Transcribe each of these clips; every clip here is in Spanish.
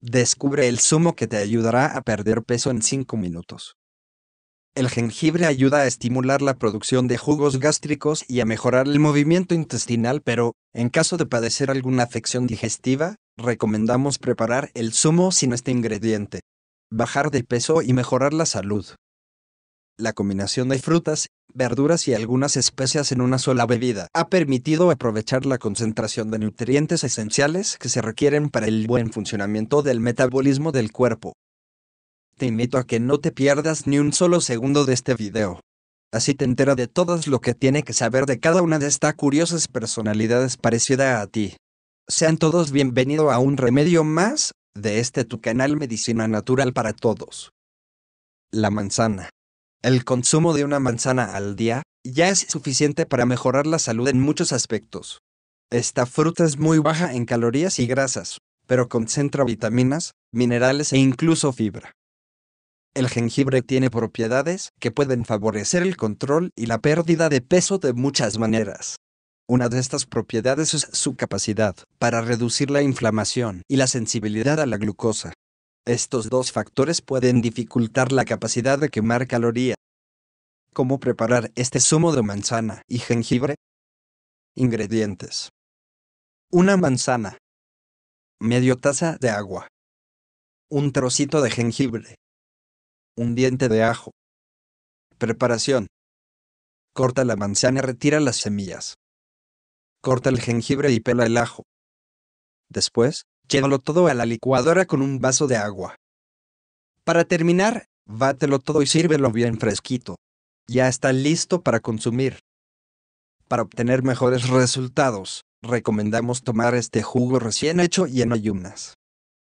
Descubre el zumo que te ayudará a perder peso en 5 minutos. El jengibre ayuda a estimular la producción de jugos gástricos y a mejorar el movimiento intestinal, pero, en caso de padecer alguna afección digestiva, recomendamos preparar el zumo sin este ingrediente. Bajar de peso y mejorar la salud. La combinación de frutas, verduras y algunas especias en una sola bebida. Ha permitido aprovechar la concentración de nutrientes esenciales que se requieren para el buen funcionamiento del metabolismo del cuerpo. Te invito a que no te pierdas ni un solo segundo de este video. Así te entera de todo lo que tiene que saber de cada una de estas curiosas personalidades parecida a ti. Sean todos bienvenidos a un remedio más de este tu canal Medicina Natural para Todos. La manzana. El consumo de una manzana al día ya es suficiente para mejorar la salud en muchos aspectos. Esta fruta es muy baja en calorías y grasas, pero concentra vitaminas, minerales e incluso fibra. El jengibre tiene propiedades que pueden favorecer el control y la pérdida de peso de muchas maneras. Una de estas propiedades es su capacidad para reducir la inflamación y la sensibilidad a la glucosa. Estos dos factores pueden dificultar la capacidad de quemar calorías. ¿Cómo preparar este zumo de manzana y jengibre? Ingredientes. Una manzana. Medio taza de agua. Un trocito de jengibre. Un diente de ajo. Preparación. Corta la manzana y retira las semillas. Corta el jengibre y pela el ajo. Después, llévalo todo a la licuadora con un vaso de agua. Para terminar, bátelo todo y sírvelo bien fresquito. Ya está listo para consumir. Para obtener mejores resultados, recomendamos tomar este jugo recién hecho y en ayunas.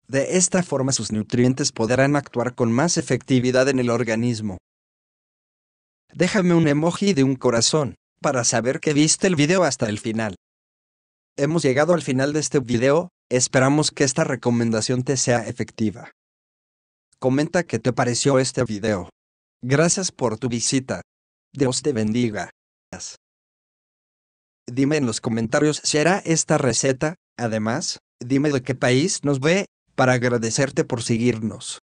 De esta forma sus nutrientes podrán actuar con más efectividad en el organismo. Déjame un emoji de un corazón, para saber que viste el video hasta el final. Hemos llegado al final de este video, Esperamos que esta recomendación te sea efectiva. Comenta qué te pareció este video. Gracias por tu visita. Dios te bendiga. Dime en los comentarios si era esta receta, además, dime de qué país nos ve, para agradecerte por seguirnos.